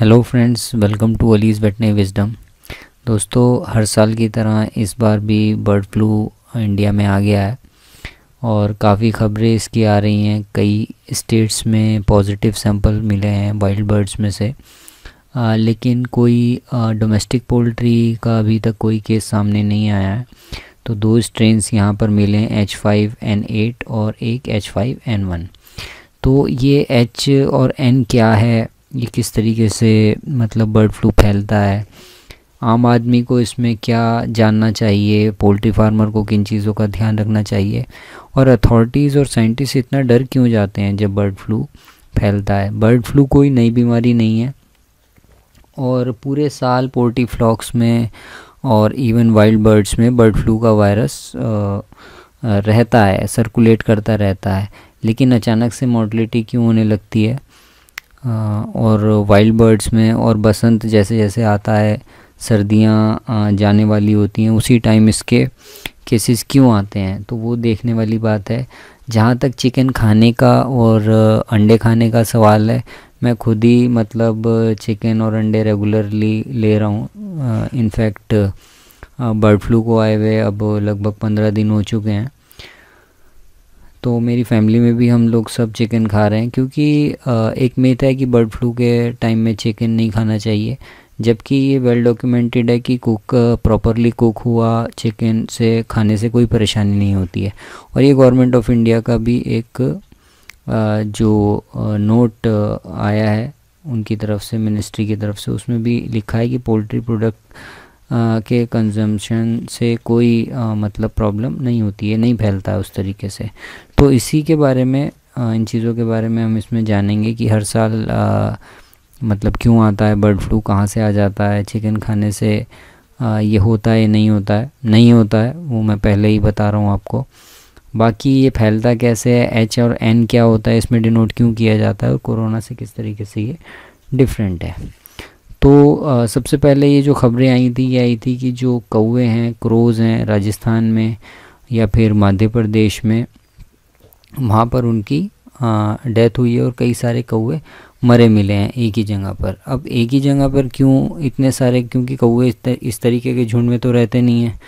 hello friends welcome to Ali's veterinary wisdom दोस्तों हर साल की तरह इस बार भी बर्ड फ्लू इंडिया में आ गया है और काफ़ी खबरें इसकी आ रही हैं कई स्टेट्स में पॉजिटिव सैंपल मिले हैं वाइल्ड बर्ड्स में से आ, लेकिन कोई डोमेस्टिक पोल्ट्री का अभी तक कोई केस सामने नहीं आया है तो दो स्ट्रेन्स यहाँ पर मिले हैं एच फाइव एन एट और एक एच फाइव एन वन तो ये एच और एन क्या है ये किस तरीके से मतलब बर्ड फ्लू फैलता है आम आदमी को इसमें क्या जानना चाहिए पोल्ट्री फार्मर को किन चीज़ों का ध्यान रखना चाहिए और अथॉरिटीज़ और साइंटिस्ट इतना डर क्यों जाते हैं जब बर्ड फ्लू फैलता है बर्ड फ्लू कोई नई बीमारी नहीं है और पूरे साल पोल्ट्री फ्लॉक्स में और इवन वाइल्ड बर्ड्स में बर्ड फ्लू का वायरस रहता है सर्कुलेट करता रहता है लेकिन अचानक से मोटिलिटी क्यों होने लगती है और वाइल्ड बर्ड्स में और बसंत जैसे जैसे आता है सर्दियाँ जाने वाली होती हैं उसी टाइम इसके केसेस क्यों आते हैं तो वो देखने वाली बात है जहाँ तक चिकन खाने का और अंडे खाने का सवाल है मैं खुद ही मतलब चिकन और अंडे रेगुलरली ले रहा हूँ इनफैक्ट बर्ड फ्लू को आए हुए अब लगभग पंद्रह दिन हो चुके हैं तो मेरी फैमिली में भी हम लोग सब चिकन खा रहे हैं क्योंकि एक मेथ है कि बर्ड फ्लू के टाइम में चिकन नहीं खाना चाहिए जबकि ये वेल डॉक्यूमेंटेड है कि कुक प्रॉपरली कुक हुआ चिकन से खाने से कोई परेशानी नहीं होती है और ये गवर्नमेंट ऑफ इंडिया का भी एक जो नोट आया है उनकी तरफ से मिनिस्ट्री की तरफ से उसमें भी लिखा है कि पोल्ट्री प्रोडक्ट के कंजम्पशन से कोई आ, मतलब प्रॉब्लम नहीं होती है नहीं फैलता है उस तरीके से तो इसी के बारे में आ, इन चीज़ों के बारे में हम इसमें जानेंगे कि हर साल आ, मतलब क्यों आता है बर्ड फ्लू कहाँ से आ जाता है चिकन खाने से आ, ये होता है नहीं होता है नहीं होता है वो मैं पहले ही बता रहा हूँ आपको बाकी ये फैलता कैसे है एच और एन क्या होता है इसमें डिनोट क्यों किया जाता है और कोरोना से किस तरीके से ये डिफरेंट है तो आ, सबसे पहले ये जो खबरें आई थी ये आई थी कि जो कौए हैं क्रोज़ हैं राजस्थान में या फिर मध्य प्रदेश में वहाँ पर उनकी डेथ हुई है और कई सारे कौए मरे मिले हैं एक ही जगह पर अब एक ही जगह पर क्यों इतने सारे क्योंकि कौए इस, तरीके के झुंड में तो रहते नहीं हैं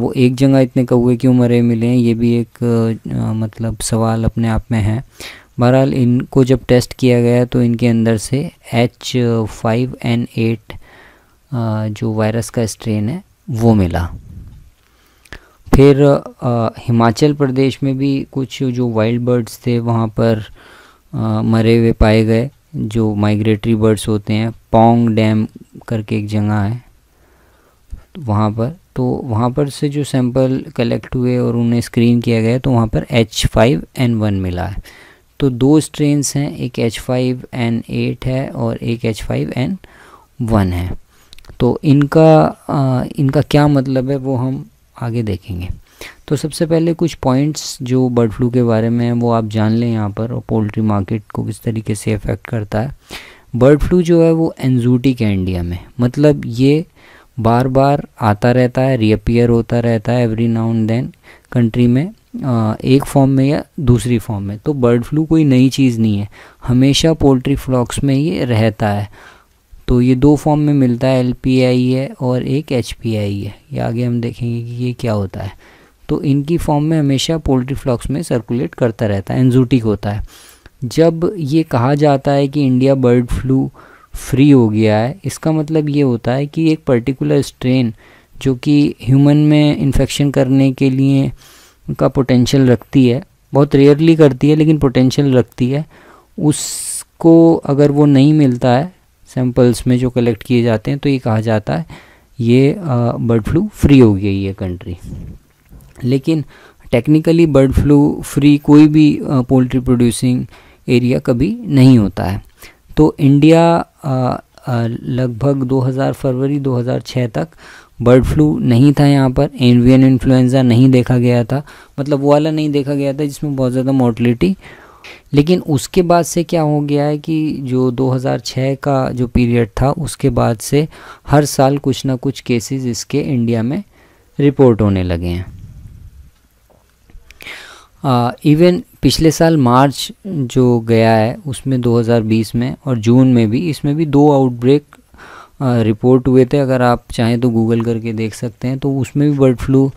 वो एक जगह इतने कौए क्यों मरे मिले हैं ये भी एक आ, मतलब सवाल अपने आप में है बहरहाल इनको जब टेस्ट किया गया तो इनके अंदर से एच फाइव एन एट जो वायरस का स्ट्रेन है वो मिला फिर हिमाचल प्रदेश में भी कुछ जो वाइल्ड बर्ड्स थे वहाँ पर मरे हुए पाए गए जो माइग्रेटरी बर्ड्स होते हैं पोंग डैम करके एक जगह है वहाँ पर तो वहाँ पर से जो सैंपल कलेक्ट हुए और उन्हें स्क्रीन किया गया तो वहाँ पर एच फाइव एन वन मिला है तो दो स्ट्रेन्स हैं एक एच फाइव एन एट है और एक एच फाइव एन वन है तो इनका आ, इनका क्या मतलब है वो हम आगे देखेंगे तो सबसे पहले कुछ पॉइंट्स जो बर्ड फ्लू के बारे में हैं वो आप जान लें यहाँ पर और पोल्ट्री मार्केट को किस तरीके से अफेक्ट करता है बर्ड फ्लू जो है वो एनजूटिक है इंडिया में मतलब ये बार बार आता रहता है रीअपियर होता रहता है every now and then country में एक फॉर्म में या दूसरी फॉर्म में तो बर्ड फ्लू कोई नई चीज़ नहीं है हमेशा पोल्ट्री फ्लॉक्स में ये रहता है तो ये दो फॉर्म में मिलता है एल है और एक एच है ये आगे हम देखेंगे कि ये क्या होता है तो इनकी फॉर्म में हमेशा पोल्ट्री फ्लॉक्स में सर्कुलेट करता रहता है एनजूटिक होता है जब ये कहा जाता है कि इंडिया बर्ड फ्लू फ्री हो गया है इसका मतलब ये होता है कि एक पर्टिकुलर स्ट्रेन जो कि ह्यूमन में इन्फेक्शन करने के लिए उनका पोटेंशियल रखती है बहुत रेयरली करती है लेकिन पोटेंशियल रखती है उसको अगर वो नहीं मिलता है सैम्पल्स में जो कलेक्ट किए जाते हैं तो ये कहा जाता है ये बर्ड फ्लू फ्री हो गई ये कंट्री लेकिन टेक्निकली बर्ड फ्लू फ्री कोई भी पोल्ट्री प्रोड्यूसिंग एरिया कभी नहीं होता है तो इंडिया लगभग 2000 फरवरी 2006 तक बर्ड फ्लू नहीं था यहाँ पर एवियन इन्फ्लुएंजा नहीं देखा गया था मतलब वो वाला नहीं देखा गया था जिसमें बहुत ज़्यादा मोर्टलिटी लेकिन उसके बाद से क्या हो गया है कि जो 2006 का जो पीरियड था उसके बाद से हर साल कुछ ना कुछ केसेस इसके इंडिया में रिपोर्ट होने लगे हैं इवन पिछले साल मार्च जो गया है उसमें 2020 में और जून में भी इसमें भी दो आउटब्रेक रिपोर्ट हुए थे अगर आप चाहें तो गूगल करके देख सकते हैं तो उसमें भी बर्ड फ्लू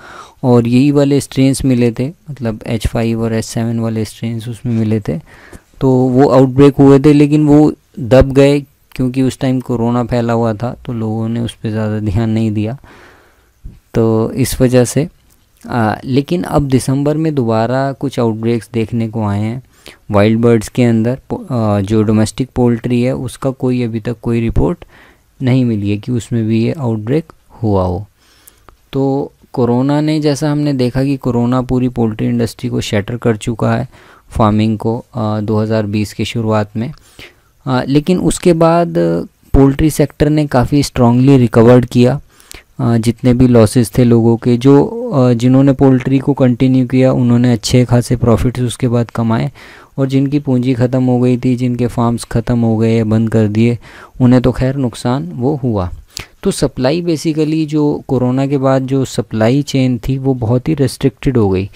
और यही वाले स्ट्रेंस मिले थे मतलब एच फाइव और एच सेवन वाले स्ट्रेंस उसमें मिले थे तो वो आउटब्रेक हुए थे लेकिन वो दब गए क्योंकि उस टाइम कोरोना फैला हुआ था तो लोगों ने उस पर ज़्यादा ध्यान नहीं दिया तो इस वजह से आ, लेकिन अब दिसंबर में दोबारा कुछ आउटब्रेक्स देखने को आए हैं वाइल्ड बर्ड्स के अंदर जो डोमेस्टिक पोल्ट्री है उसका कोई अभी तक कोई रिपोर्ट नहीं मिली है कि उसमें भी ये आउटब्रेक हुआ हो तो कोरोना ने जैसा हमने देखा कि कोरोना पूरी पोल्ट्री इंडस्ट्री को शटर कर चुका है फार्मिंग को आ, 2020 के शुरुआत में आ, लेकिन उसके बाद पोल्ट्री सेक्टर ने काफ़ी स्ट्रांगली रिकवर्ड किया जितने भी लॉसेस थे लोगों के जो जिन्होंने पोल्ट्री को कंटिन्यू किया उन्होंने अच्छे खासे प्रॉफिट्स उसके बाद कमाए और जिनकी पूंजी ख़त्म हो गई थी जिनके फार्म्स ख़त्म हो गए बंद कर दिए उन्हें तो खैर नुकसान वो हुआ तो सप्लाई बेसिकली जो कोरोना के बाद जो सप्लाई चेन थी वो बहुत ही रेस्ट्रिक्टेड हो गई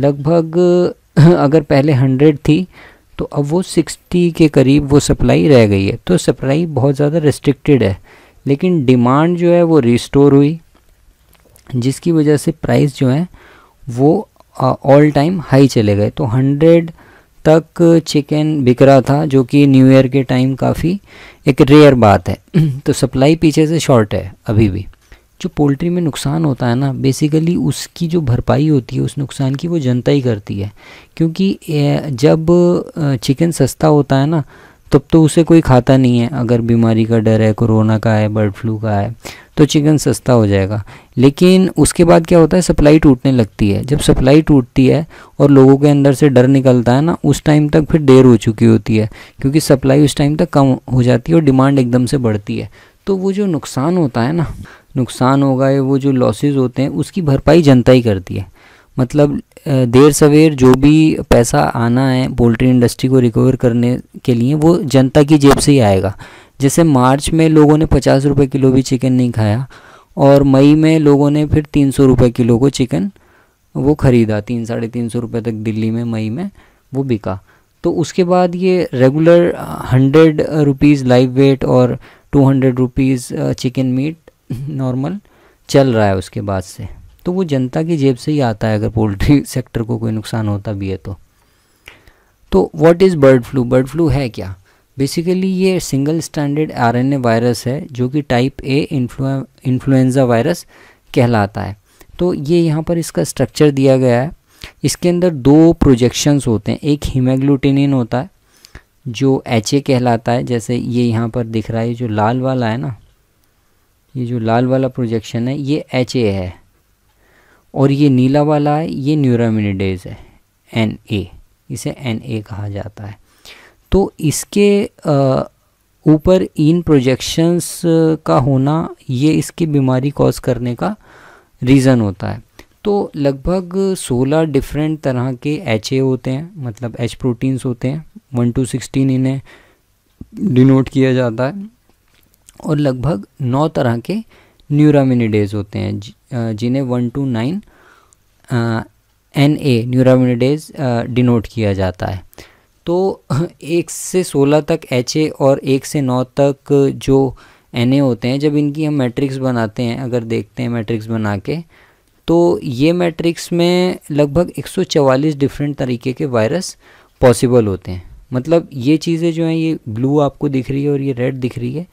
लगभग अगर पहले हंड्रेड थी तो अब वो सिक्सटी के करीब वो सप्लाई रह गई है तो सप्लाई बहुत ज़्यादा रेस्ट्रिक्टेड है लेकिन डिमांड जो है वो रिस्टोर हुई जिसकी वजह से प्राइस जो है वो ऑल टाइम हाई चले गए तो हंड्रेड तक चिकन बिक रहा था जो कि न्यू ईयर के टाइम काफ़ी एक रेयर बात है तो सप्लाई पीछे से शॉर्ट है अभी भी जो पोल्ट्री में नुकसान होता है ना बेसिकली उसकी जो भरपाई होती है उस नुकसान की वो जनता ही करती है क्योंकि जब चिकन सस्ता होता है ना तब तो उसे कोई खाता नहीं है अगर बीमारी का डर है कोरोना का है बर्ड फ्लू का है तो चिकन सस्ता हो जाएगा लेकिन उसके बाद क्या होता है सप्लाई टूटने लगती है जब सप्लाई टूटती है और लोगों के अंदर से डर निकलता है ना उस टाइम तक फिर देर हो चुकी होती है क्योंकि सप्लाई उस टाइम तक कम हो जाती है और डिमांड एकदम से बढ़ती है तो वो जो नुकसान होता है ना नुकसान होगा या वो जो लॉसेज होते हैं उसकी भरपाई जनता ही करती है मतलब देर सवेर जो भी पैसा आना है पोल्ट्री इंडस्ट्री को रिकवर करने के लिए वो जनता की जेब से ही आएगा जैसे मार्च में लोगों ने पचास रुपये किलो भी चिकन नहीं खाया और मई में लोगों ने फिर तीन सौ रुपये किलो को चिकन वो ख़रीदा तीन साढ़े तीन सौ रुपये तक दिल्ली में मई में वो बिका तो उसके बाद ये regular hundred rupees live weight और two hundred rupees chicken meat normal चल रहा है उसके बाद से तो वो जनता की जेब से ही आता है अगर पोल्ट्री सेक्टर को कोई नुकसान होता भी है तो तो what is bird flu bird flu है क्या बेसिकली ये सिंगल स्टैंडर्ड आरएनए वायरस है जो कि टाइप ए इन्फ्लुएंजा वायरस कहलाता है तो ये यहाँ पर इसका स्ट्रक्चर दिया गया है इसके अंदर दो प्रोजेक्शंस होते हैं एक हीमेग्लूटिनिन होता है जो एच ए कहलाता है जैसे ये यहाँ पर दिख रहा है जो लाल वाला है ना ये जो लाल वाला प्रोजेक्शन है ये एच ए है और ये नीला वाला है ये न्यूरामिनिडेज है एन ए इसे एन ए कहा जाता है तो इसके ऊपर इन प्रोजेक्शंस का होना ये इसकी बीमारी कॉज करने का रीज़न होता है तो लगभग 16 डिफरेंट तरह के एच ए होते हैं मतलब एच प्रोटीन्स होते हैं वन टू सिक्सटीन इन्हें डिनोट किया जाता है और लगभग नौ तरह के न्यूरामिनिडेज होते हैं जिन्हें one two nine N A neuraminidase denote किया जाता है तो एक से सोलह तक एच ए और एक से नौ तक जो एन ए होते हैं जब इनकी हम मैट्रिक्स बनाते हैं अगर देखते हैं मैट्रिक्स बना के तो ये मैट्रिक्स में लगभग 144 डिफरेंट तरीके के वायरस पॉसिबल होते हैं मतलब ये चीज़ें जो हैं ये ब्लू आपको दिख रही है और ये रेड दिख रही है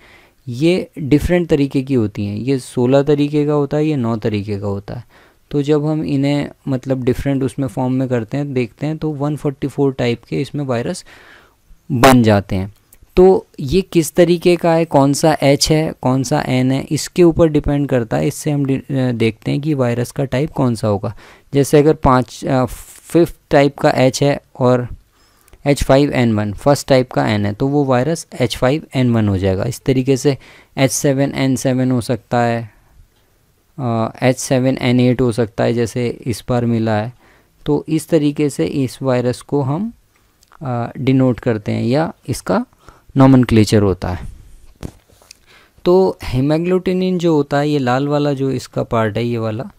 ये डिफरेंट तरीके की होती हैं ये सोलह तरीके का होता है ये नौ तरीके का होता है तो जब हम इन्हें मतलब डिफरेंट उसमें फॉर्म में करते हैं देखते हैं तो 144 टाइप के इसमें वायरस बन जाते हैं तो ये किस तरीके का है कौन सा एच है कौन सा एन है इसके ऊपर डिपेंड करता है इससे हम देखते हैं कि वायरस का टाइप कौन सा होगा जैसे अगर पाँच फिफ्थ टाइप का एच है और H five N one first type का एन है तो वो virus H five N one हो जाएगा इस तरीके से एच सेवन एन सेवन हो सकता है एच सेवन एन एट हो सकता है जैसे इस बार मिला है तो इस तरीके से इस वायरस को हम डिनोट करते हैं या इसका नॉमन होता है तो हेमाग्लोटिनिन जो होता है ये लाल वाला जो इसका पार्ट है ये वाला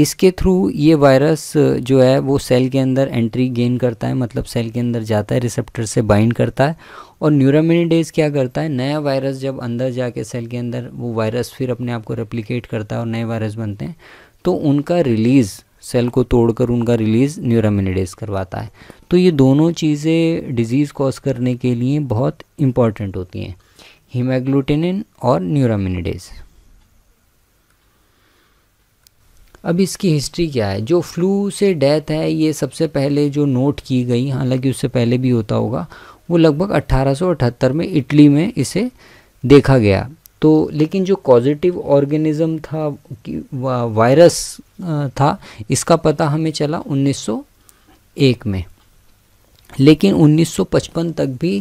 इसके थ्रू ये वायरस जो है वो सेल के अंदर एंट्री गेन करता है मतलब सेल के अंदर जाता है रिसेप्टर से बाइंड करता है और न्यूरामिनिडेज क्या करता है नया वायरस जब अंदर जाके सेल के अंदर वो वायरस फिर अपने आप को रेप्लिकेट करता है और नए वायरस बनते हैं तो उनका रिलीज़ सेल को तोड़कर उनका रिलीज़ न्यूरामिनिडेज करवाता है तो ये दोनों चीज़ें डिज़ीज़ कॉज करने के लिए बहुत इंपॉर्टेंट होती हैं हीमाग्लूटेनिन और न्यूरामिनिडेज़ अब इसकी हिस्ट्री क्या है जो फ्लू से डेथ है ये सबसे पहले जो नोट की गई हालांकि उससे पहले भी होता होगा वो लगभग 1878 में इटली में इसे देखा गया तो लेकिन जो पॉजिटिव ऑर्गेनिज्म था कि वायरस था इसका पता हमें चला 1901 में लेकिन 1955 तक भी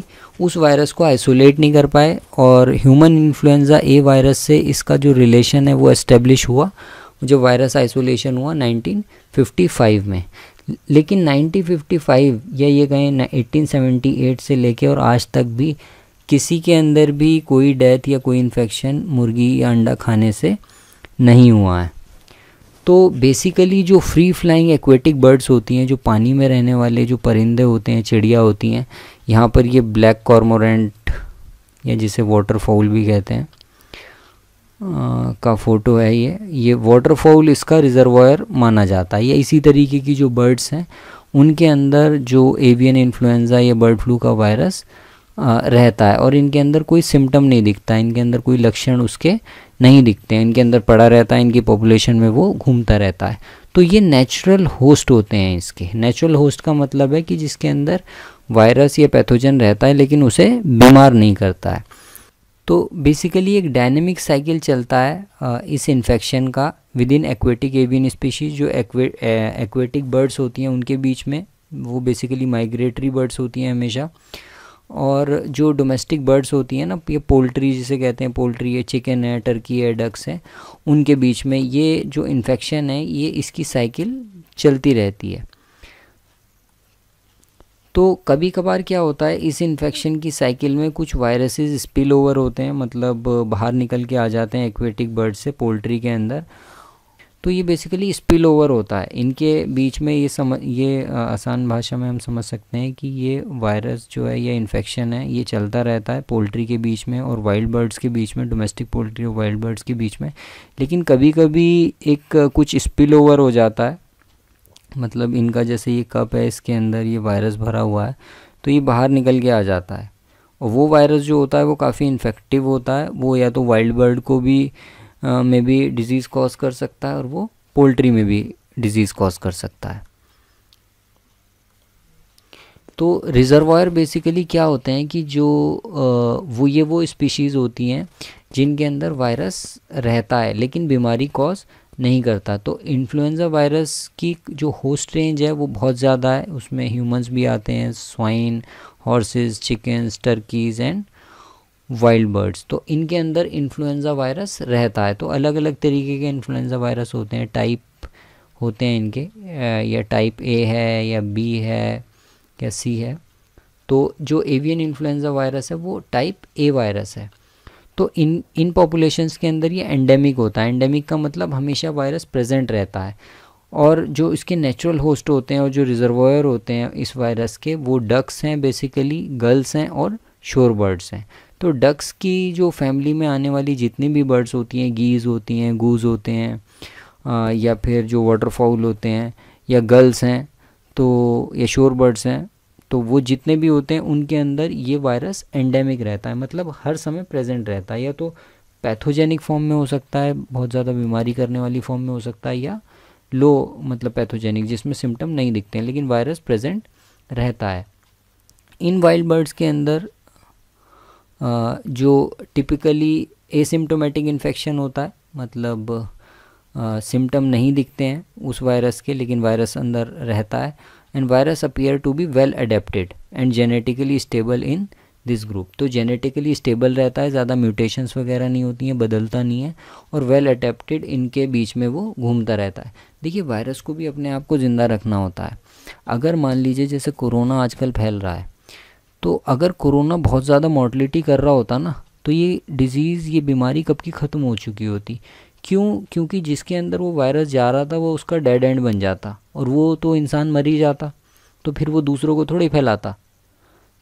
उस वायरस को आइसोलेट नहीं कर पाए और ह्यूमन इन्फ्लुएंजा ए वायरस से इसका जो रिलेशन है वो एस्टेब्लिश हुआ जो वायरस आइसोलेशन हुआ 1955 में लेकिन 1955 या ये कहें 1878 से लेके और आज तक भी किसी के अंदर भी कोई डेथ या कोई इन्फेक्शन मुर्गी या अंडा खाने से नहीं हुआ है तो बेसिकली जो फ्री फ्लाइंग एक्वेटिक बर्ड्स होती हैं जो पानी में रहने वाले जो परिंदे होते हैं चिड़िया होती हैं यहाँ पर ये ब्लैक कॉर्मोरेंट या जिसे वाटर फॉल भी कहते हैं का फ़ोटो है ये ये वाटरफॉल इसका रिजर्वायर माना जाता है या इसी तरीके की जो बर्ड्स हैं उनके अंदर जो एवियन इन्फ्लुएंज़ा या बर्ड फ्लू का वायरस रहता है और इनके अंदर कोई सिम्टम नहीं दिखता इनके अंदर कोई लक्षण उसके नहीं दिखते हैं इनके अंदर पड़ा रहता है इनकी पॉपुलेशन में वो घूमता रहता है तो ये नेचुरल होस्ट होते हैं इसके नेचुरल होस्ट का मतलब है कि जिसके अंदर वायरस या पैथोजन रहता है लेकिन उसे बीमार नहीं करता है तो बेसिकली एक डायनेमिक साइकिल चलता है इस इन्फेक्शन का within aquatic avian species जो एक्वेटिक बर्ड्स होती हैं उनके बीच में वो बेसिकली माइग्रेटरी बर्ड्स होती हैं हमेशा और जो डोमेस्टिक बर्ड्स होती हैं ना ये पोल्ट्री जिसे कहते हैं पोल्ट्री है चिकन है टर्की है डक्स है उनके बीच में ये जो इन्फेक्शन है ये इसकी साइकिल चलती रहती है तो कभी कभार क्या होता है इस इन्फेक्शन की साइकिल में कुछ वायरसेस स्पिल ओवर होते हैं मतलब बाहर निकल के आ जाते हैं एक्वेटिक बर्ड से पोल्ट्री के अंदर तो ये बेसिकली स्पिल ओवर होता है इनके बीच में ये समझ ये आसान भाषा में हम समझ सकते हैं कि ये वायरस जो है या इन्फेक्शन है ये चलता रहता है पोल्ट्री के बीच में और वाइल्ड बर्ड्स के बीच में डोमेस्टिक पोल्ट्री और वाइल्ड बर्ड्स के बीच में लेकिन कभी कभी एक कुछ स्पिल ओवर हो जाता है मतलब इनका जैसे ये कप है इसके अंदर ये वायरस भरा हुआ है तो ये बाहर निकल के आ जाता है और वो वायरस जो होता है वो काफ़ी इन्फेक्टिव होता है वो या तो वाइल्ड बर्ड को भी में भी डिज़ीज़ कॉज कर सकता है और वो पोल्ट्री में भी डिज़ीज़ कॉज कर सकता है तो रिजर्वायर बेसिकली क्या होते हैं कि जो आ, वो ये वो स्पीशीज़ होती हैं जिनके अंदर वायरस रहता है लेकिन बीमारी कॉज नहीं करता तो इन्फ्लुएंज़ा वायरस की जो होस्ट रेंज है वो बहुत ज़्यादा है उसमें ह्यूमंस भी आते हैं swine horses chickens turkeys and wild birds तो इनके अंदर इन्फ्लुएंज़ा वायरस रहता है तो अलग अलग तरीके के इन्फ्लुएंज़ा वायरस होते हैं टाइप होते हैं इनके या टाइप ए है या बी है या सी है तो जो एवियन इन्फ्लुएंज़ा वायरस है वो टाइप ए वायरस है तो इन इन पॉपुलेशंस के अंदर ये एंडेमिक होता है एंडेमिक का मतलब हमेशा वायरस प्रेजेंट रहता है और जो इसके नेचुरल होस्ट होते हैं और जो रिजर्वायर होते हैं इस वायरस के वो डक्स हैं बेसिकली गर्ल्स हैं और शोर बर्ड्स हैं तो डक्स की जो फैमिली में आने वाली जितनी भी बर्ड्स होती हैं गीज़ होती हैं गूज होते हैं या फिर जो वाटरफॉल होते हैं या गर्ल्स हैं तो या शोर बर्ड्स हैं तो वो जितने भी होते हैं उनके अंदर ये वायरस एंडेमिक रहता है मतलब हर समय प्रेजेंट रहता है या तो पैथोजेनिक फॉर्म में हो सकता है बहुत ज़्यादा बीमारी करने वाली फॉर्म में हो सकता है या लो मतलब पैथोजेनिक जिसमें सिम्टम नहीं दिखते हैं लेकिन वायरस प्रेजेंट रहता है इन वाइल्ड बर्ड्स के अंदर जो टिपिकली एसिम्टोमेटिक इन्फेक्शन होता है मतलब सिम्टम नहीं दिखते हैं उस वायरस के लेकिन वायरस अंदर रहता है and virus appear to be well adapted and genetically stable in this group तो जेनेटिकली स्टेबल रहता है ज़्यादा म्यूटेशंस वगैरह नहीं होती हैं बदलता नहीं है और वेल well अडेप्टेड इनके बीच में वो घूमता रहता है देखिए वायरस को भी अपने आप को ज़िंदा रखना होता है अगर मान लीजिए जैसे कोरोना आजकल फैल रहा है तो अगर कोरोना बहुत ज़्यादा मोर्टलिटी कर रहा होता ना तो ये डिज़ीज़ ये बीमारी कब की ख़त्म हो चुकी होती क्यों क्योंकि जिसके अंदर वो वायरस जा रहा था वो उसका डेड एंड बन जाता और वो तो इंसान मर ही जाता तो फिर वो दूसरों को थोड़ी फैलाता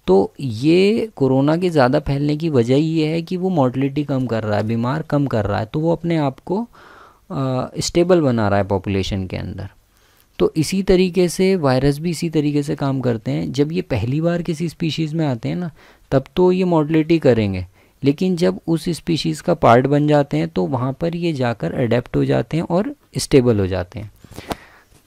तो ये कोरोना के ज़्यादा फैलने की वजह ये है कि वो मोर्टलिटी कम कर रहा है बीमार कम कर रहा है तो वो अपने आप को स्टेबल बना रहा है पॉपुलेशन के अंदर तो इसी तरीके से वायरस भी इसी तरीके से काम करते हैं जब ये पहली बार किसी स्पीशीज़ में आते हैं ना तब तो ये मॉडलिटी करेंगे लेकिन जब उस स्पीशीज़ का पार्ट बन जाते हैं तो वहाँ पर ये जाकर अडेप्ट हो जाते हैं और स्टेबल हो जाते हैं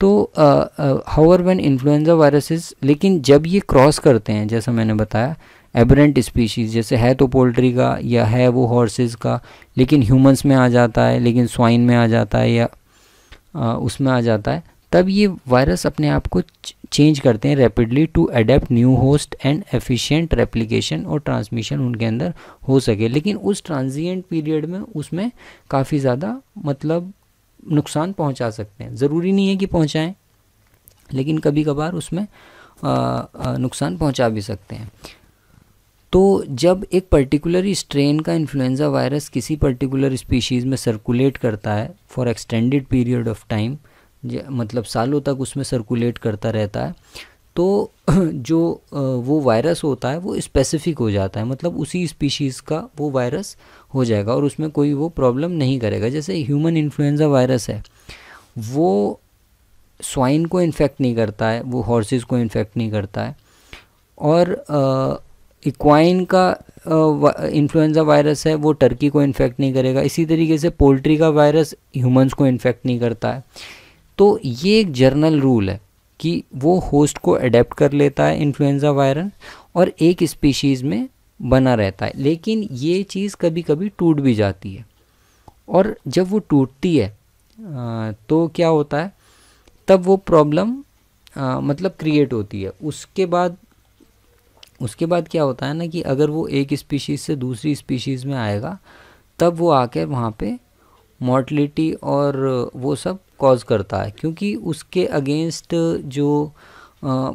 तो हावर वन इन्फ्लुएंजा वायरसेस लेकिन जब ये क्रॉस करते हैं जैसा मैंने बताया एबरेंट स्पीशीज़ जैसे है तो पोल्ट्री का या है वो हॉर्सेस का लेकिन ह्यूमंस में आ जाता है लेकिन स्वाइन में आ जाता है या आ, उसमें आ जाता है तब ये वायरस अपने आप को चेंज करते हैं rapidly to adapt new host and efficient replication और ट्रांसमिशन उनके अंदर हो सके लेकिन उस ट्रांजिएंट पीरियड में उसमें काफ़ी ज़्यादा मतलब नुकसान पहुंचा सकते हैं ज़रूरी नहीं है कि पहुंचाएं लेकिन कभी कभार उसमें नुकसान पहुंचा भी सकते हैं तो जब एक पर्टिकुलर स्ट्रेन का इन्फ्लुन्ज़ा वायरस किसी पर्टिकुलर स्पीशीज़ में सर्कुलेट करता है for extended period of time मतलब सालों तक उसमें सर्कुलेट करता रहता है तो जो वो वायरस होता है वो स्पेसिफिक हो जाता है मतलब उसी स्पीशीज़ का वो वायरस हो जाएगा और उसमें कोई वो प्रॉब्लम नहीं करेगा जैसे ह्यूमन इन्फ्लुएंजा वायरस है वो स्वाइन को इन्फेक्ट नहीं करता है वो हॉर्सेस को इन्फेक्ट नहीं करता है और इक्वाइन का इन्फ्लुएंजा वायरस है वो टर्की को इन्फेक्ट नहीं करेगा इसी तरीके से पोल्ट्री का वायरस ह्यूमंस को इन्फेक्ट नहीं करता है तो ये एक जर्नल रूल है कि वो होस्ट को अडेप्ट कर लेता है इन्फ्लुएंजा वायरस और एक स्पीशीज़ में बना रहता है लेकिन ये चीज़ कभी कभी टूट भी जाती है और जब वो टूटती है तो क्या होता है तब वो प्रॉब्लम मतलब क्रिएट होती है उसके बाद उसके बाद क्या होता है ना कि अगर वो एक स्पीशीज़ से दूसरी स्पीशीज़ में आएगा तब वो आकर वहाँ पे मॉर्टलिटी और वो सब कॉज़ करता है क्योंकि उसके अगेंस्ट जो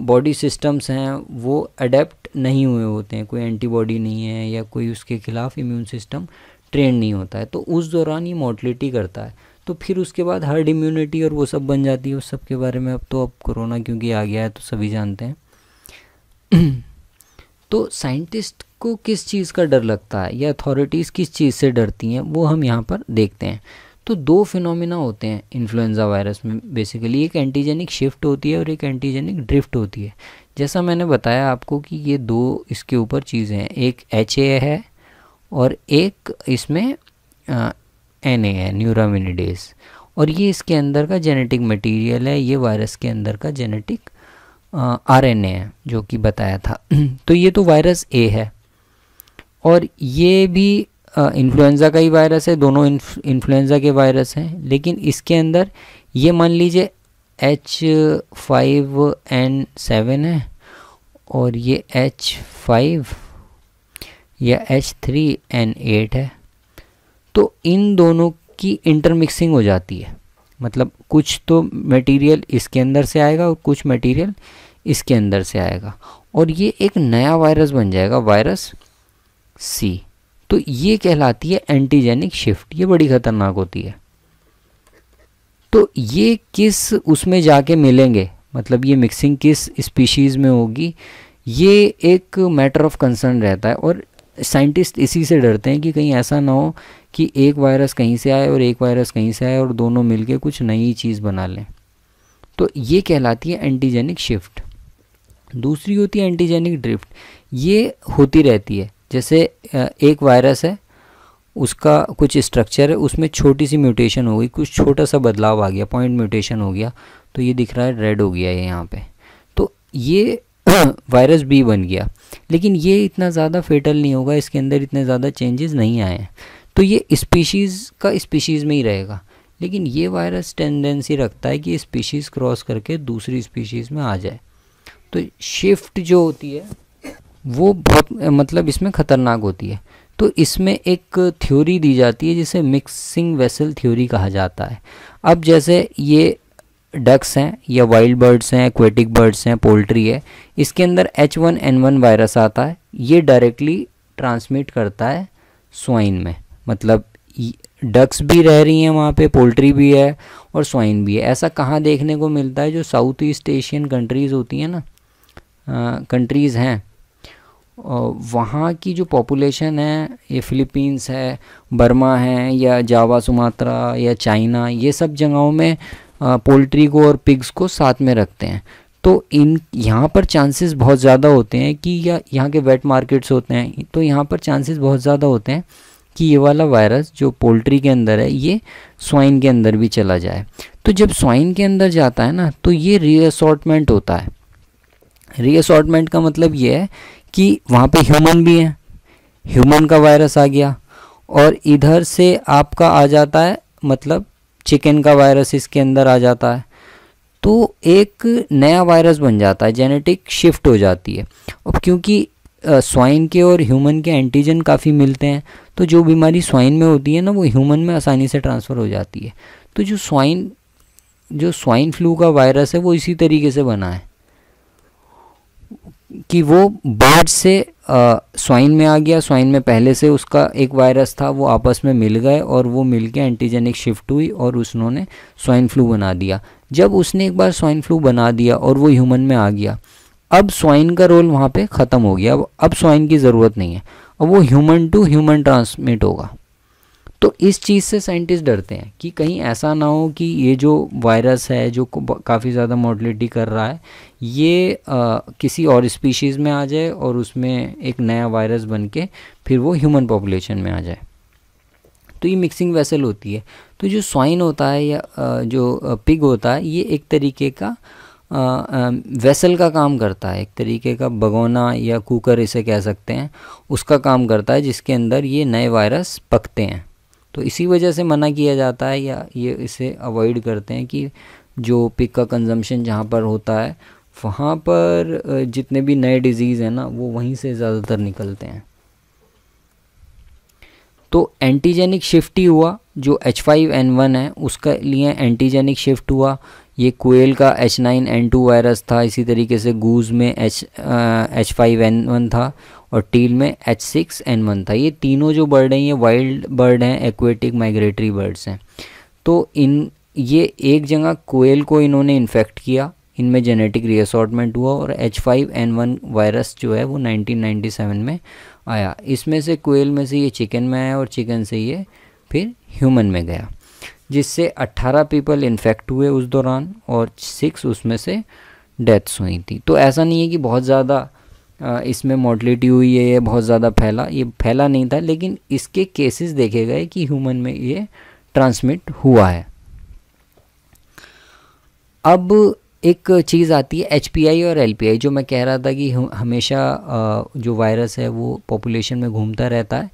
बॉडी सिस्टम्स हैं वो अडेप्ट नहीं हुए होते हैं कोई एंटीबॉडी नहीं है या कोई उसके खिलाफ इम्यून सिस्टम ट्रेन नहीं होता है तो उस दौरान ये मोटिलिटी करता है तो फिर उसके बाद हर्ड इम्यूनिटी और वो सब बन जाती है उस सब के बारे में अब तो अब कोरोना क्योंकि आ गया है तो सभी जानते हैं तो साइंटिस्ट को किस चीज़ का डर लगता है या अथॉरिटीज़ किस चीज़ से डरती हैं वो हम यहाँ पर देखते हैं तो दो फिनोमिना होते हैं इन्फ्लुएंजा वायरस में बेसिकली एक एंटीजेनिक शिफ्ट होती है और एक एंटीजेनिक ड्रिफ्ट होती है जैसा मैंने बताया आपको कि ये दो इसके ऊपर चीज़ें हैं एक एच ए है और एक इसमें एन ए है न्यूरामिनिडेज और ये इसके अंदर का जेनेटिक मटीरियल है ये वायरस के अंदर का जेनेटिक आर एन ए है जो कि बताया था तो ये तो वायरस ए है और ये भी इन्फ्लुएंज़ा का ही वायरस है दोनों इन्फ्लुएंज़ा के वायरस हैं लेकिन इसके अंदर ये मान लीजिए एच फाइव एन सेवन है और ये एच फाइव या एच थ्री एन एट है तो इन दोनों की इंटरमिक्सिंग हो जाती है मतलब कुछ तो मटेरियल इसके अंदर से आएगा और कुछ मटेरियल इसके अंदर से आएगा और ये एक नया वायरस बन जाएगा वायरस सी तो ये कहलाती है एंटीजेनिक शिफ्ट ये बड़ी ख़तरनाक होती है तो ये किस उसमें जाके मिलेंगे मतलब ये मिक्सिंग किस स्पीशीज़ में होगी ये एक मैटर ऑफ कंसर्न रहता है और साइंटिस्ट इसी से डरते हैं कि कहीं ऐसा ना हो कि एक वायरस कहीं से आए और एक वायरस कहीं से आए और दोनों मिलके कुछ नई चीज़ बना लें तो ये कहलाती है एंटीजेनिक शिफ्ट दूसरी होती है एंटीजेनिक ड्रिफ्ट ये होती रहती है जैसे एक वायरस है उसका कुछ स्ट्रक्चर है उसमें छोटी सी म्यूटेशन हो गई कुछ छोटा सा बदलाव आ गया पॉइंट म्यूटेशन हो गया तो ये दिख रहा है रेड हो गया ये यहाँ पे तो ये वायरस बी बन गया लेकिन ये इतना ज़्यादा फेटल नहीं होगा इसके अंदर इतने ज़्यादा चेंजेस नहीं आए हैं तो ये स्पीशीज़ का स्पीशीज़ में ही रहेगा लेकिन ये वायरस टेंडेंसी रखता है कि स्पीशीज़ क्रॉस करके दूसरी स्पीशीज़ में आ जाए तो शिफ्ट जो होती है वो बहुत मतलब इसमें ख़तरनाक होती है तो इसमें एक थ्योरी दी जाती है जिसे मिक्सिंग वेसल थ्योरी कहा जाता है अब जैसे ये डक्स हैं या वाइल्ड बर्ड्स हैं एक्वेटिक बर्ड्स हैं पोल्ट्री है इसके अंदर H one N one virus आता है ये डायरेक्टली ट्रांसमिट करता है स्वाइन में मतलब डक्स भी रह रही हैं वहाँ पे पोल्ट्री भी है और स्वाइन भी है ऐसा कहाँ देखने को मिलता है जो साउथ ईस्ट एशियन कंट्रीज़ होती हैं ना कंट्रीज़ हैं वहाँ की जो पॉपुलेशन है ये फ़िलीपींस है बर्मा है या जावा सुमात्रा या चाइना ये सब जगहों में पोल्ट्री को और पिग्स को साथ में रखते हैं तो इन यहाँ पर चांसेस बहुत ज़्यादा होते हैं कि या यहाँ के वेट मार्केट्स होते हैं तो यहाँ पर चांसेस बहुत ज़्यादा होते हैं कि ये वाला वायरस जो पोल्ट्री के अंदर है ये स्वाइन के अंदर भी चला जाए तो जब स्वाइन के अंदर जाता है ना तो ये रीअसॉर्टमेंट होता है रीअसॉर्टमेंट का मतलब ये है कि वहाँ पे ह्यूमन भी हैं ह्यूमन का वायरस आ गया और इधर से आपका आ जाता है मतलब चिकन का वायरस इसके अंदर आ जाता है तो एक नया वायरस बन जाता है जेनेटिक शिफ्ट हो जाती है अब क्योंकि स्वाइन के और ह्यूमन के एंटीजन काफ़ी मिलते हैं तो जो बीमारी स्वाइन में होती है ना वो ह्यूमन में आसानी से ट्रांसफ़र हो जाती है तो जो स्वाइन जो स्वाइन फ्लू का वायरस है वो इसी तरीके से बना है कि वो बाढ़ से स्वाइन में आ गया स्वाइन में पहले से उसका एक वायरस था वो आपस में मिल गए और वो मिल के एंटीजेनिक शिफ्ट हुई और उसने स्वाइन फ्लू बना दिया जब उसने एक बार स्वाइन फ्लू बना दिया और वो ह्यूमन में आ गया अब स्वाइन का रोल वहाँ पे ख़त्म हो गया अब अब स्वाइन की ज़रूरत नहीं है अब वो ह्यूमन टू ह्यूमन ट्रांसमिट होगा तो इस चीज़ से साइंटिस्ट डरते हैं कि कहीं ऐसा ना हो कि ये जो वायरस है जो काफ़ी ज़्यादा मोर्टिलिटी कर रहा है ये आ, किसी और स्पीशीज़ में आ जाए और उसमें एक नया वायरस बन के फिर वो ह्यूमन पॉपुलेशन में आ जाए तो ये मिक्सिंग वेसल होती है तो जो स्वाइन होता है या जो पिग होता है ये एक तरीके का आ, आ, वेसल का काम करता है एक तरीके का भगोना या कुकर इसे कह सकते हैं उसका काम करता है जिसके अंदर ये नए वायरस पकते हैं तो इसी वजह से मना किया जाता है या ये इसे अवॉइड करते हैं कि जो पिक का कंजम्पशन जहाँ पर होता है वहाँ पर जितने भी नए डिजीज़ हैं ना वो वहीं से ज़्यादातर निकलते हैं तो एंटीजेनिक शिफ्ट ही हुआ जो एच फाइव एन वन है उसके लिए एंटीजेनिक शिफ्ट हुआ ये कोयल का H nine N two virus था इसी तरीके से गूज में H H five N one था और टील में एच सिक्स एन वन था ये तीनों जो बर्ड हैं ये वाइल्ड बर्ड हैं एक्वेटिक माइग्रेटरी बर्ड्स हैं तो इन ये एक जगह कोयल को इन्होंने इन्फेक्ट किया इनमें जेनेटिक रीअसॉटमेंट हुआ और H five N one virus जो है वो 1997 में आया इसमें से कोयल में से ये चिकन में आया और चिकन से ये फिर ह्यूमन में गया जिससे 18 पीपल इन्फेक्ट हुए उस दौरान और सिक्स उसमें से डेथ्स हुई थी तो ऐसा नहीं है कि बहुत ज़्यादा इसमें मोडलिटी हुई है ये बहुत ज़्यादा फैला ये फैला नहीं था लेकिन इसके केसेस देखे गए कि ह्यूमन में ये ट्रांसमिट हुआ है अब एक चीज़ आती है एच और एल जो मैं कह रहा था कि हमेशा जो वायरस है वो पॉपुलेशन में घूमता रहता है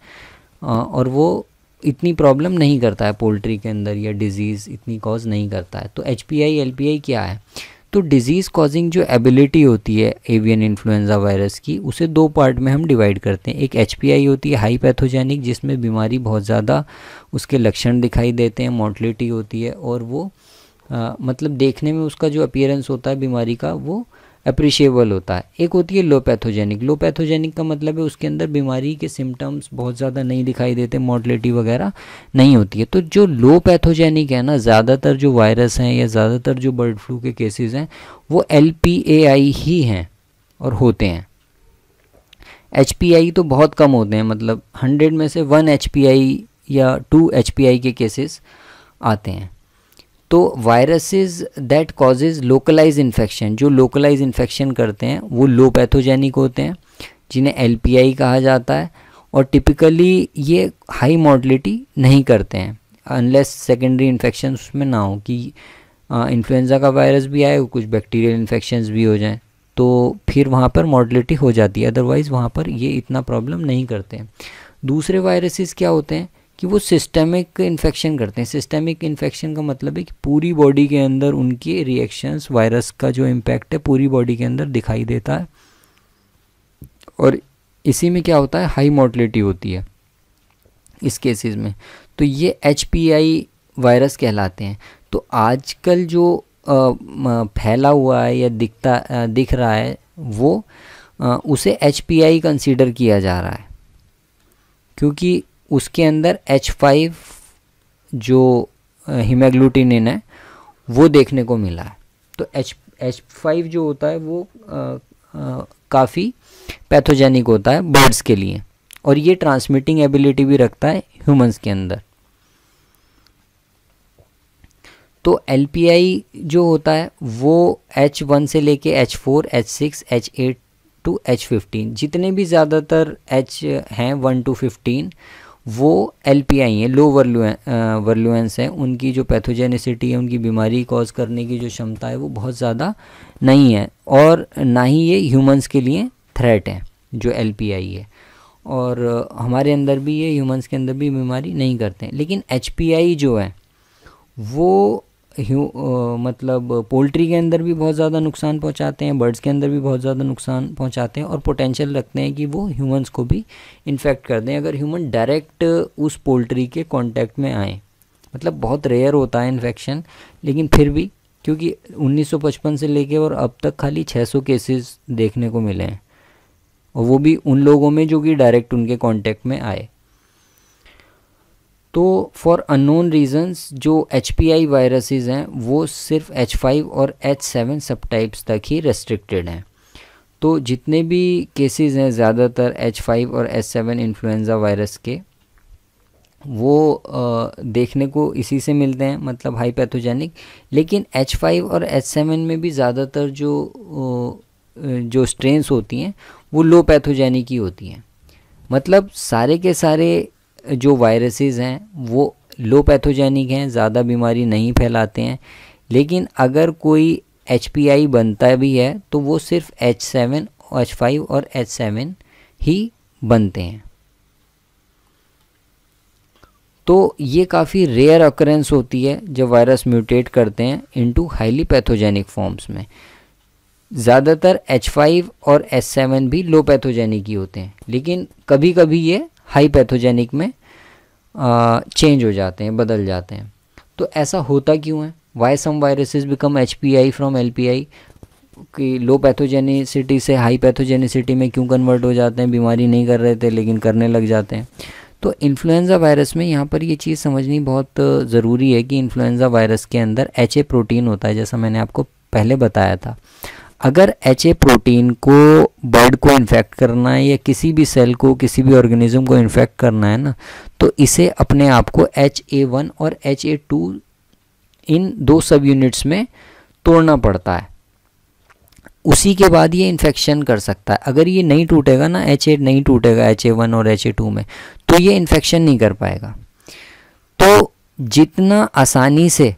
और वो इतनी प्रॉब्लम नहीं करता है पोल्ट्री के अंदर या डिज़ीज़ इतनी कॉज नहीं करता है तो एच पी क्या है तो डिज़ीज़ कॉजिंग जो एबिलिटी होती है एवियन इन्फ्लुएंजा वायरस की उसे दो पार्ट में हम डिवाइड करते हैं एक एच होती है हाई पैथोजेनिक जिसमें बीमारी बहुत ज़्यादा उसके लक्षण दिखाई देते हैं मोटलिटी होती है और वो आ, मतलब देखने में उसका जो अपियरेंस होता है बीमारी का वो अप्रिशिएबल होता है एक होती है लो पैथोजेनिक लो पैथोजेनिक का मतलब है उसके अंदर बीमारी के सिम्टम्स बहुत ज़्यादा नहीं दिखाई देते मॉडलिटी वगैरह नहीं होती है तो जो लो पैथोजेनिक है ना ज़्यादातर जो वायरस हैं या ज़्यादातर जो बर्ड फ्लू के केसेस हैं वो एल ही हैं और होते हैं एच तो बहुत कम होते हैं मतलब हंड्रेड में से वन एच या टू एच के केसेस आते हैं तो viruses that causes localize infection जो लोकलाइज इन्फेक्शन करते हैं वो लो पैथोजेनिक होते हैं जिन्हें एल कहा जाता है और टिपिकली ये हाई मॉडलिटी नहीं करते हैं अनलेस सेकेंडरी इन्फेक्शन उसमें ना हो कि इन्फ्लुन्जा का वायरस भी आए कुछ बैक्टीरियल इन्फेक्शन भी हो जाएँ तो फिर वहाँ पर मॉडलिटी हो जाती है अदरवाइज़ वहाँ पर ये इतना प्रॉब्लम नहीं करते हैं दूसरे वायरसेस क्या होते हैं कि वो सिस्टेमिक इन्फेक्शन करते हैं सिस्टेमिक इन्फेक्शन का मतलब है कि पूरी बॉडी के अंदर उनके रिएक्शंस वायरस का जो इम्पैक्ट है पूरी बॉडी के अंदर दिखाई देता है और इसी में क्या होता है हाई मोटिलिटी होती है इस केसेस में तो ये एच वायरस कहलाते हैं तो आजकल जो फैला हुआ है या दिखता दिख रहा है वो उसे एच पी किया जा रहा है क्योंकि उसके अंदर एच फाइव जो हिमाग्लूटिनिन है वो देखने को मिला है तो एच एच फाइव जो होता है वो काफ़ी पैथोजेनिक होता है बर्ड्स के लिए और ये ट्रांसमिटिंग एबिलिटी भी रखता है ह्यूमंस के अंदर तो एल जो होता है वो एच वन से लेके H four H six H eight to H fifteen जितने भी ज़्यादातर एच हैं वन टू फिफ्टीन वो एल हैं लो वर्लुएंस uh, हैं उनकी जो पैथोजेनिसिटी है उनकी बीमारी कॉज करने की जो क्षमता है वो बहुत ज़्यादा नहीं है और ना ही ये ह्यूमंस के लिए थ्रेट है जो एल है और uh, हमारे अंदर भी ये ह्यूमंस के अंदर भी बीमारी नहीं करते हैं लेकिन एच जो है वो ह्यू मतलब पोल्ट्री के अंदर भी बहुत ज़्यादा नुकसान पहुंचाते हैं बर्ड्स के अंदर भी बहुत ज़्यादा नुकसान पहुंचाते हैं और पोटेंशियल रखते हैं कि वो ह्यूमंस को भी इन्फेक्ट कर दें अगर ह्यूमन डायरेक्ट उस पोल्ट्री के कांटेक्ट में आए मतलब बहुत रेयर होता है इन्फेक्शन लेकिन फिर भी क्योंकि 1955 से लेके और अब तक खाली 600 केसेस देखने को मिले हैं और वो भी उन लोगों में जो कि डायरेक्ट उनके कांटेक्ट में आए तो फॉर अननोन रीजंस जो एच पी आई वायरसेज हैं वो सिर्फ एच फाइव और एच सेवन सब टाइप्स तक ही रेस्ट्रिक्टेड हैं तो जितने भी केसेस हैं ज़्यादातर एच फाइव और एच सेवन इन्फ्लुन्जा वायरस के वो आ, देखने को इसी से मिलते हैं मतलब हाई पैथोजेनिक लेकिन एच फाइव और एच सेवन में भी ज़्यादातर जो जो स्ट्रेंस होती हैं वो लो पैथोजेनिक ही होती हैं मतलब सारे के सारे जो वायरसेस हैं वो लो पैथोजेनिक हैं ज़्यादा बीमारी नहीं फैलाते हैं लेकिन अगर कोई एच बनता भी है तो वो सिर्फ एच सेवन एच फाइव और एच सेवन ही बनते हैं तो ये काफ़ी रेयर अक्रेंस होती है जब वायरस म्यूटेट करते हैं इनटू हाईली पैथोजेनिक फॉर्म्स में ज़्यादातर H5 और S7 भी लो पैथोजेनिक ही होते हैं लेकिन कभी कभी ये हाई पैथोजेनिक में चेंज हो जाते हैं बदल जाते हैं तो ऐसा होता क्यों है why some viruses become H P I from L P I कि लो पैथोजेनिसिटी से हाई पैथोजेनिसिटी में क्यों कन्वर्ट हो जाते हैं बीमारी नहीं कर रहे थे लेकिन करने लग जाते हैं तो इन्फ्लुएंज़ा वायरस में यहाँ पर ये चीज़ समझनी बहुत ज़रूरी है कि इन्फ्लुएंज़ा वायरस के अंदर एच ए प्रोटीन होता है जैसा मैंने आपको पहले बताया था अगर एच ए प्रोटीन को बर्ड को इन्फेक्ट करना है या किसी भी सेल को किसी भी ऑर्गेनिज्म को इन्फेक्ट करना है ना तो इसे अपने आप को एच ए वन और एच ए टू इन दो सब यूनिट्स में तोड़ना पड़ता है उसी के बाद ये इन्फेक्शन कर सकता है अगर ये नहीं टूटेगा ना एच ए नहीं टूटेगा एच ए वन और एच ए टू में तो ये इन्फेक्शन नहीं कर पाएगा तो जितना आसानी से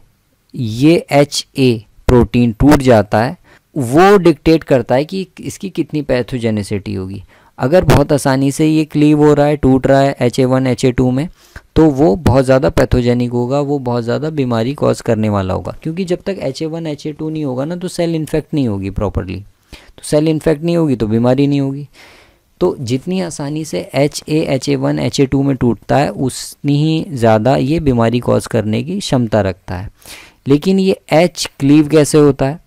ये एच ए प्रोटीन टूट जाता है वो डिक्टेट करता है कि इसकी कितनी पैथोजेनिसिटी होगी अगर बहुत आसानी से ये क्लीव हो रहा है टूट रहा है H A one H A two में तो वो बहुत ज़्यादा पैथोजेनिक होगा वो बहुत ज़्यादा बीमारी कॉज करने वाला होगा क्योंकि जब तक H A one H A two नहीं होगा ना तो सेल इन्फेक्ट नहीं होगी प्रॉपरली तो सेल इन्फेक्ट नहीं होगी तो बीमारी नहीं होगी तो जितनी आसानी से H A H A one H A two में टूटता है उतनी ही ज़्यादा ये बीमारी कॉज करने की क्षमता रखता है लेकिन ये एच क्लीव कैसे होता है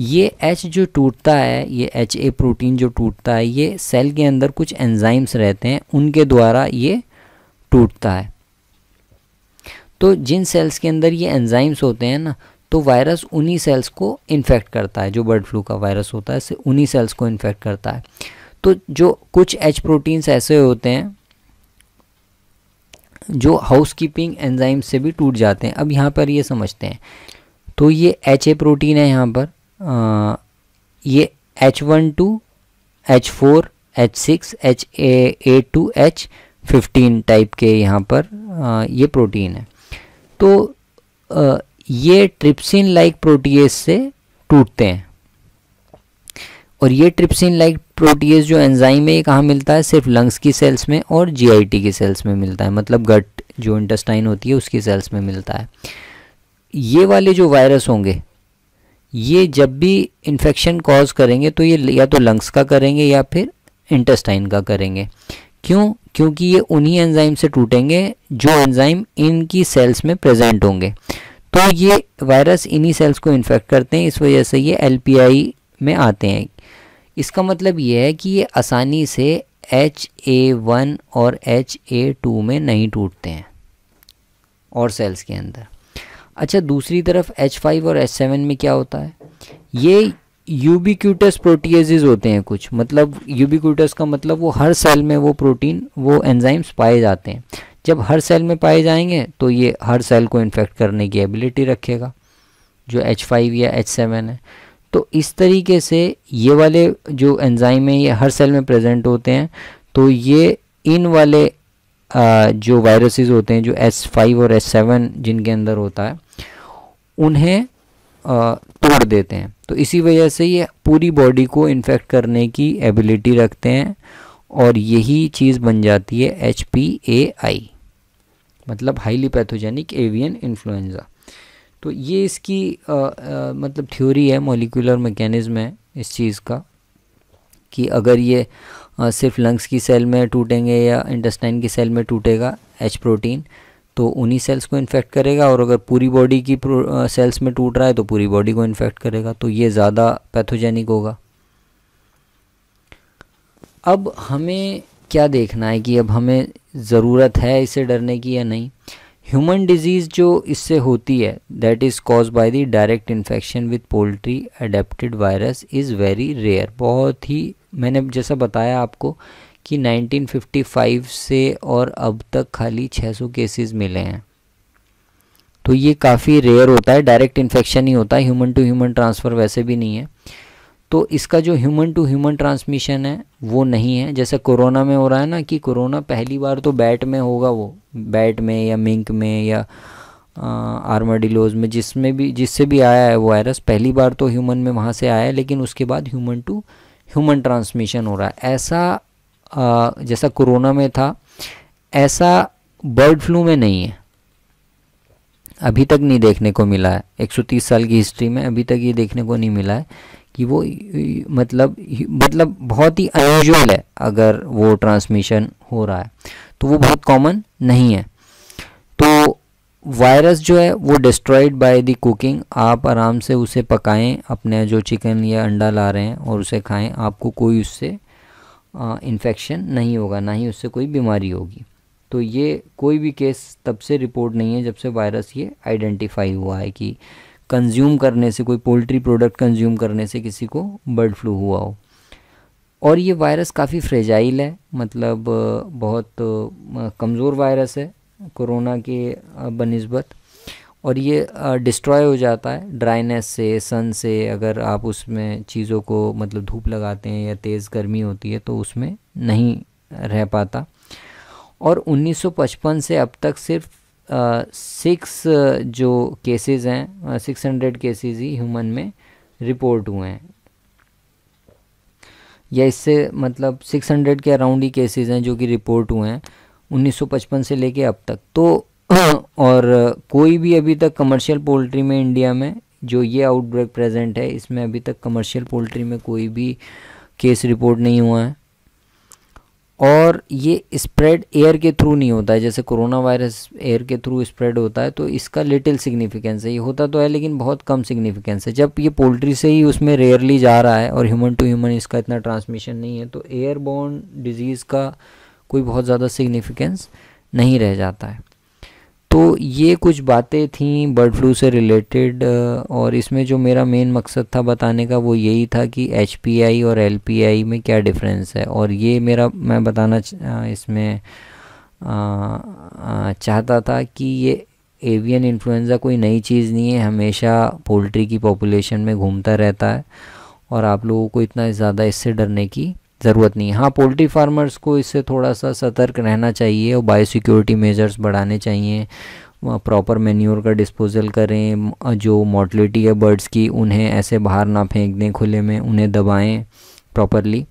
ये एच जो टूटता है ये एच ए प्रोटीन जो टूटता है ये सेल के अंदर कुछ एंजाइम्स रहते हैं उनके द्वारा ये टूटता है तो जिन सेल्स के अंदर ये एंजाइम्स होते हैं ना तो वायरस उन्हीं सेल्स को इन्फेक्ट करता है जो बर्ड फ्लू का वायरस होता है उन्हीं सेल्स को इन्फेक्ट करता है तो जो कुछ एच प्रोटीन्स ऐसे होते हैं जो हाउस कीपिंग एनजाइम से भी टूट जाते हैं अब यहाँ पर ये समझते हैं तो ये एच ए प्रोटीन है यहाँ पर ये H one two H four H six H A two H fifteen type के यहाँ पर आ, ये प्रोटीन है तो आ, ये ट्रिप्सिन लाइक प्रोटीज से टूटते हैं और ये ट्रिप्सिन लाइक प्रोटीज जो एंजाइम है ये कहाँ मिलता है सिर्फ लंग्स की सेल्स में और जीआईटी की सेल्स में मिलता है मतलब गट जो इंटेस्टाइन होती है उसकी सेल्स में मिलता है ये वाले जो वायरस होंगे ये जब भी इन्फेक्शन कॉज करेंगे तो ये या तो लंग्स का करेंगे या फिर इंटेस्टाइन का करेंगे क्यों क्योंकि ये उन्हीं एंजाइम से टूटेंगे जो एंजाइम इनकी सेल्स में प्रेजेंट होंगे तो ये वायरस इन्हीं सेल्स को इन्फेक्ट करते हैं इस वजह से ये एल में आते हैं इसका मतलब ये है कि ये आसानी से एच ए वन और एच ए टू में नहीं टूटते हैं और सेल्स के अंदर अच्छा दूसरी तरफ H5 और H7 में क्या होता है ये यूबिक्यूटस प्रोटीजेज होते हैं कुछ मतलब यूबिक्यूटस का मतलब वो हर सेल में वो प्रोटीन वो एंजाइम्स पाए जाते हैं जब हर सेल में पाए जाएंगे तो ये हर सेल को इन्फेक्ट करने की एबिलिटी रखेगा जो H5 या H7 है तो इस तरीके से ये वाले जो एंजाइम हैं ये हर सेल में प्रेजेंट होते हैं तो ये इन वाले जो वायरसेस होते हैं जो एस फाइव और एस सेवन जिनके अंदर होता है उन्हें तोड़ देते हैं तो इसी वजह से ये पूरी बॉडी को इन्फेक्ट करने की एबिलिटी रखते हैं और यही चीज़ बन जाती है एच पी ए आई मतलब हाईली पैथोजेनिक एवियन इन्फ्लुएंज़ा तो ये इसकी आ, आ, मतलब थ्योरी है मोलिकुलर मैकेनिज़्म है इस चीज़ का कि अगर ये सिर्फ लंग्स की सेल में टूटेंगे या इंटेस्टाइन की सेल में टूटेगा एच प्रोटीन तो उन्हीं सेल्स को इन्फेक्ट करेगा और अगर पूरी बॉडी की सेल्स में टूट रहा है तो पूरी बॉडी को इन्फेक्ट करेगा तो ये ज़्यादा पैथोजेनिक होगा अब हमें क्या देखना है कि अब हमें ज़रूरत है इसे डरने की या नहीं ह्यूमन डिजीज़ जो इससे होती है that is cause by the direct infection with poultry adapted virus is very rare बहुत ही मैंने जैसा बताया आपको कि 1955 से और अब तक खाली 600 केसेस मिले हैं तो ये काफ़ी रेयर होता है डायरेक्ट इन्फेक्शन ही होता है ह्यूमन टू ह्यूमन ट्रांसफ़र वैसे भी नहीं है तो इसका जो ह्यूमन टू ह्यूमन ट्रांसमिशन है वो नहीं है जैसे कोरोना में हो रहा है ना कि कोरोना पहली बार तो बैट में होगा वो बैट में या मिंक में या आर्माडिलोज में जिसमें भी जिससे भी आया है वो वायरस पहली बार तो ह्यूमन में वहाँ से आया है लेकिन उसके बाद ह्यूमन टू ह्यूमन ट्रांसमिशन हो रहा है ऐसा आ, जैसा कोरोना में था ऐसा बर्ड फ्लू में नहीं है अभी तक नहीं देखने को मिला है 130 साल की हिस्ट्री में अभी तक ये देखने को नहीं मिला है कि वो मतलब मतलब बहुत ही अनयूजल है अगर वो ट्रांसमिशन हो रहा है तो वो बहुत कॉमन नहीं है वायरस जो है वो डिस्ट्रॉयड बाय दी कुकिंग आप आराम से उसे पकाएं अपने जो चिकन या अंडा ला रहे हैं और उसे खाएं आपको कोई उससे इन्फेक्शन नहीं होगा ना ही उससे कोई बीमारी होगी तो ये कोई भी केस तब से रिपोर्ट नहीं है जब से वायरस ये आइडेंटिफाई हुआ है कि कंज्यूम करने से कोई पोल्ट्री प्रोडक्ट कंज्यूम करने से किसी को बर्ड फ्लू हुआ हो और ये वायरस काफ़ी फ्रेजाइल है मतलब बहुत कमज़ोर वायरस है कोरोना के बनस्बत और ये डिस्ट्रॉय हो जाता है ड्राइनेस से सन से अगर आप उसमें चीज़ों को मतलब धूप लगाते हैं या तेज़ गर्मी होती है तो उसमें नहीं रह पाता और 1955 से अब तक सिर्फ सिक्स जो केसेस हैं सिक्स हंड्रेड केसेज ही ह्यूमन में रिपोर्ट हुए हैं या इससे मतलब 600 के अराउंड ही केसेस हैं जो कि रिपोर्ट हुए हैं 1955 से लेके अब तक तो और कोई भी अभी तक कमर्शियल पोल्ट्री में इंडिया में जो ये आउटब्रेक प्रेजेंट है इसमें अभी तक कमर्शियल पोल्ट्री में कोई भी केस रिपोर्ट नहीं हुआ है और ये स्प्रेड एयर के थ्रू नहीं होता है जैसे कोरोना वायरस एयर के थ्रू स्प्रेड होता है तो इसका लिटिल सिग्निफिकेंस है ये होता तो है लेकिन बहुत कम सिग्निफिकेंस है जब ये पोल्ट्री से ही उसमें रेयरली जा रहा है और ह्यूमन टू ह्यूमन इसका इतना ट्रांसमिशन नहीं है तो एयरबोर्न डिजीज़ का कोई बहुत ज़्यादा सिग्निफिकेंस नहीं रह जाता है तो ये कुछ बातें थीं बर्ड फ्लू से रिलेटेड और इसमें जो मेरा मेन मकसद था बताने का वो यही था कि एच और एल में क्या डिफरेंस है और ये मेरा मैं बताना इसमें चाहता था कि ये एवियन इन्फ्लुएंज़ा कोई नई चीज़ नहीं है हमेशा पोल्ट्री की पॉपुलेशन में घूमता रहता है और आप लोगों को इतना ज़्यादा इससे डरने की ज़रूरत नहीं है हाँ पोल्ट्री फार्मर्स को इससे थोड़ा सा सतर्क रहना चाहिए और बायोसिक्योरिटी मेजर्स बढ़ाने चाहिए प्रॉपर मेन्यूर का डिस्पोजल करें जो मोटलिटी है बर्ड्स की उन्हें ऐसे बाहर ना फेंक दें खुले में उन्हें दबाएं प्रॉपरली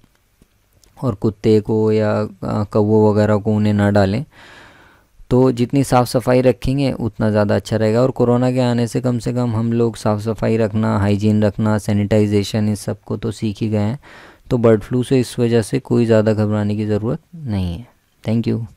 और कुत्ते को या कौओ वगैरह को उन्हें ना डालें तो जितनी साफ़ सफाई रखेंगे उतना ज़्यादा अच्छा रहेगा और कोरोना के आने से कम से कम हम लोग साफ़ सफाई रखना हाइजीन रखना सैनिटाइजेशन इस सब को तो सीख ही गए हैं तो बर्ड फ्लू से इस वजह से कोई ज़्यादा घबराने की ज़रूरत नहीं है थैंक यू